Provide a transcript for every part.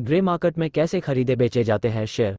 grey market में कैसे खरीदे बेचे जाते हैं शेयर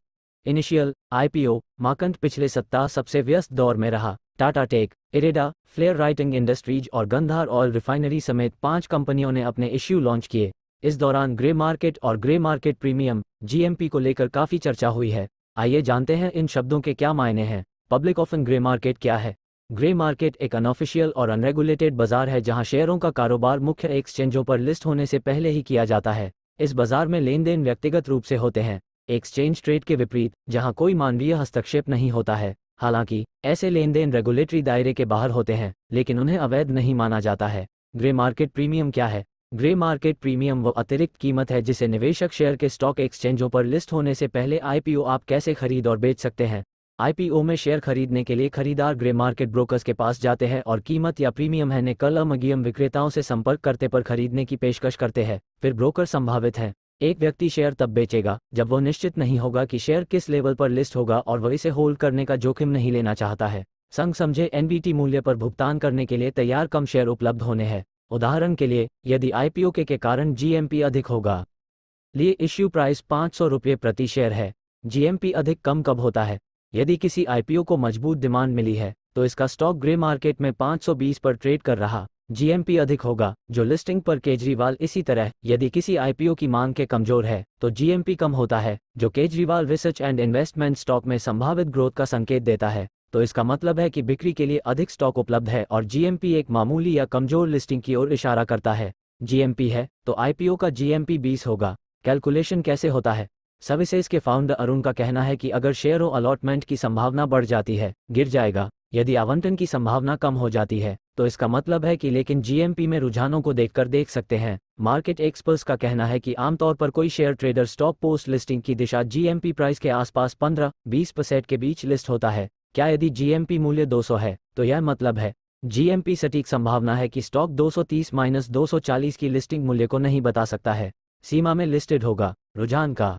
इनिशियल आईपीओ मार्केट पिछले सप्ताह सबसे व्यस्त दौर में रहा Tata tech IREDA Flair Writing Industries और गंधार ऑयल रिफाइनरी समेत पांच कंपनियों ने अपने इश्यू लॉन्च किए इस दौरान ग्रे मार्केट और ग्रे मार्केट प्रीमियम जीएमपी को लेकर काफी चर्चा हुई है आइए जानते हैं इन शब्दों के क्या मायने हैं पब्लिक ऑफ ग्रे मार्केट क्या है ग्रे मार्केट एक अनऑफिशियल और अनरेगुलेटेड बाजार है जहां शेयरों का कारोबार मुख्य एक्सचेंजों पर लिस्ट होने से पहले ही किया जाता है इस बाजार में लेन देन व्यक्तिगत रूप से होते हैं एक्सचेंज ट्रेड के विपरीत जहां कोई मानवीय हस्तक्षेप नहीं होता है हालांकि ऐसे लेन देन रेगुलेटरी दायरे के बाहर होते हैं लेकिन उन्हें अवैध नहीं माना जाता है ग्रे मार्केट प्रीमियम क्या है ग्रे मार्केट प्रीमियम वो अतिरिक्त कीमत है जिसे निवेशक शेयर के स्टॉक एक्सचेंजों पर लिस्ट होने से पहले आईपीओ आप कैसे खरीद और बेच सकते हैं आईपीओ में शेयर खरीदने के लिए खरीदार ग्रे मार्केट ब्रोकर्स के पास जाते हैं और कीमत या प्रीमियम है ने कल अमगियम विक्रेताओं से संपर्क करते पर खरीदने की पेशकश करते हैं फिर ब्रोकर संभावित है एक व्यक्ति शेयर तब बेचेगा जब वो निश्चित नहीं होगा कि शेयर किस लेवल पर लिस्ट होगा और वह इसे होल्ड करने का जोखिम नहीं लेना चाहता है संग समझे एनबीटी मूल्य पर भुगतान करने के लिए तैयार कम शेयर उपलब्ध होने हैं उदाहरण के लिए यदि आईपीओ के, के कारण जीएमपी अधिक होगा लिए इश्यू प्राइस पाँच सौ रुपये प्रति शेयर है जीएमपी अधिक कम कब होता है यदि किसी आईपीओ को मजबूत डिमांड मिली है तो इसका स्टॉक ग्रे मार्केट में 520 पर ट्रेड कर रहा जीएमपी अधिक होगा जो लिस्टिंग पर केजरीवाल इसी तरह यदि किसी आईपीओ की मांग के कमजोर है तो जीएमपी कम होता है जो Kejriwal research and investment stock में संभावित ग्रोथ का संकेत देता है तो इसका मतलब है कि बिक्री के लिए अधिक स्टॉक उपलब्ध है और जीएमपी एक मामूली या कमजोर लिस्टिंग की ओर इशारा करता है जीएमपी है तो आईपीओ का जीएमपी बीस होगा कैलकुलेशन कैसे होता है सर्विसेज के फाउंडर अरुण का कहना है कि अगर शेयरों अलॉटमेंट की संभावना बढ़ जाती है गिर जाएगा यदि आवंटन की संभावना कम हो जाती है तो इसका मतलब है कि लेकिन जीएमपी में रुझानों को देखकर देख सकते हैं मार्केट एक्सपर्ट्स का कहना है कि आमतौर पर कोई share trader stock post listing की दिशा जीएमपी प्राइस के आसपास 15-20 परसेंट के बीच लिस्ट होता है क्या यदि जीएमपी मूल्य 200 है तो यह मतलब है जीएमपी सटीक संभावना है कि स्टॉक 230 माइनस 240 की लिस्टिंग मूल्य को नहीं बता सकता है सीमा में लिस्टेड होगा रुझान का